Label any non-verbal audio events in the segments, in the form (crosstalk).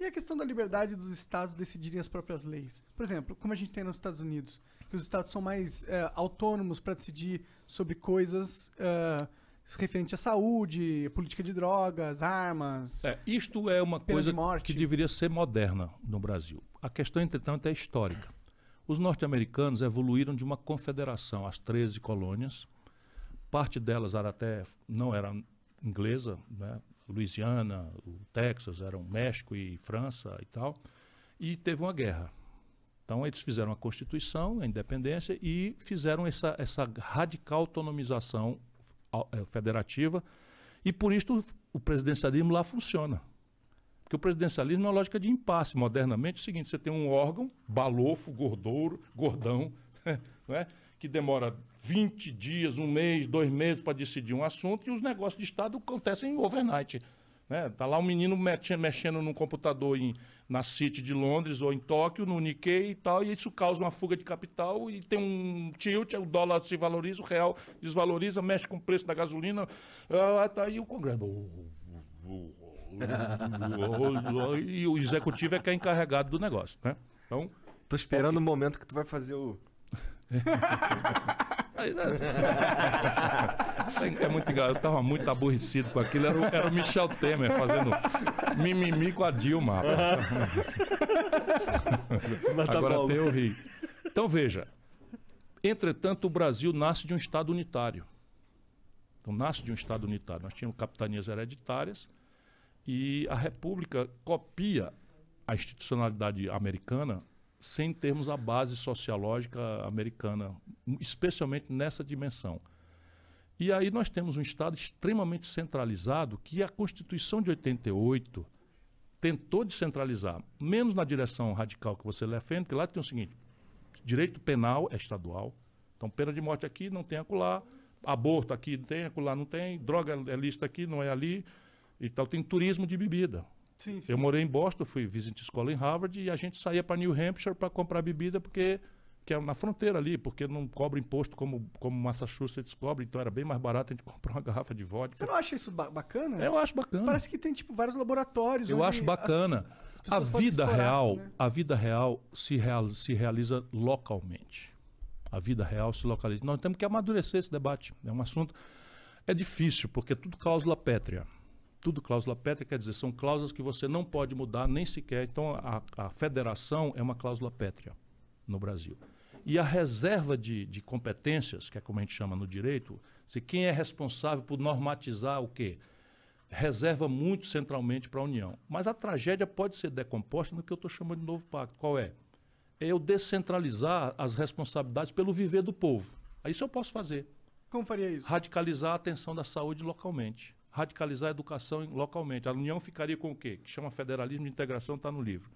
E a questão da liberdade dos estados decidirem as próprias leis. Por exemplo, como a gente tem nos Estados Unidos, que os estados são mais é, autônomos para decidir sobre coisas é, referente à saúde, política de drogas, armas. É, isto é uma coisa que deveria ser moderna no Brasil. A questão, entretanto, é histórica. Os norte-americanos evoluíram de uma confederação, as 13 colônias. Parte delas era até não era inglesa, né? Louisiana, o Texas, eram México e França e tal, e teve uma guerra. Então eles fizeram a Constituição, a independência e fizeram essa, essa radical autonomização é, federativa e por isso o presidencialismo lá funciona. Porque o presidencialismo é uma lógica de impasse. Modernamente é o seguinte, você tem um órgão, balofo, gordouro, gordão, (laughs) não é? que demora 20 dias, um mês, dois meses para decidir um assunto, e os negócios de Estado acontecem overnight. Né? Tá lá um menino mexendo, num computador em, na City de Londres ou em Tóquio, no Nikkei e tal, e isso causa uma fuga de capital e tem um tilt, o dólar se valoriza, o real desvaloriza, mexe com o preço da gasolina, ah, tá e o Congresso. (laughs) e o executivo é que é encarregado do negócio, né? Então, Tô esperando okay. o momento que tu vai fazer o é, é muito engraçado. Eu estava muito aborrecido com aquilo. Era o, era o, Michel Temer fazendo mimimi com a Dilma. Mas tá Agora bom. até eu rio. Então veja. Entretanto, o Brasil nasce de um Estado unitário. Então, nasce de um Estado unitário. Nós tínhamos capitanias hereditárias e a República copia a institucionalidade americana sem termos a base sociológica americana, especialmente nessa dimensão. E aí nós temos um Estado extremamente centralizado que a Constituição de 88 tentou descentralizar, menos na direção radical que você defende, porque lá tem o seguinte, direito penal é estadual, então pena de morte aqui não tem acolá, aborto aqui não tem acolá não tem, droga é lista aqui não é ali, e então tal, tem turismo de bebida. Sim, sim. Eu morei em Boston, fui visite escola em Harvard e a gente saía para New Hampshire para comprar bebida porque que é na fronteira ali, porque não cobra imposto como, como Massachusetts cobra, então era bem mais barato a gente (laughs) comprar uma garrafa de vodka. Você não acha isso ba bacana? Eu acho bacana. Parece que tem tipo vários laboratórios. Eu acho bacana. As, as a vida explorar, real, né? a vida real se, se realiza localmente. A vida real se localiza. Nós temos que amadurecer esse debate. É um assunto é difícil porque é tudo cláusula pétrea. Tudo cláusula pétrea quer dizer, são cláusulas que você não pode mudar nem sequer. Então, a, a federação é uma cláusula pétrea no Brasil. E a reserva de, de, competências, que é como a gente chama no direito, se quem é responsável por normatizar o quê? Reserva muito centralmente para a União. Mas a tragédia pode ser decomposta no que eu estou chamando de novo pacto. Qual é? É eu descentralizar as responsabilidades pelo viver do povo. Isso eu posso fazer. Como faria isso? Radicalizar a atenção da saúde localmente radicalizar a educação localmente. A União ficaria com o quê? Que chama Federalismo de Integração, está no livro.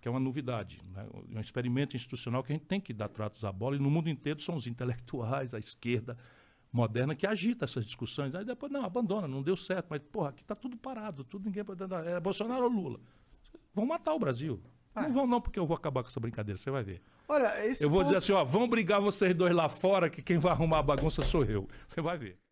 Que é uma novidade, né? um experimento institucional que a gente tem que dar tratos à bola, e no mundo inteiro são os intelectuais, a esquerda moderna, que agita essas discussões. Aí depois, não, abandona, não deu certo, mas, porra, aqui está tudo parado, tudo ninguém pode É Bolsonaro ou Lula? Vão matar o Brasil. Ah. Não é. vão não, porque eu vou acabar com essa brincadeira, você vai ver. Olha, eu vou ponto... dizer assim, ó, vão brigar vocês dois lá fora, que quem vai arrumar a bagunça sou eu. Você vai ver.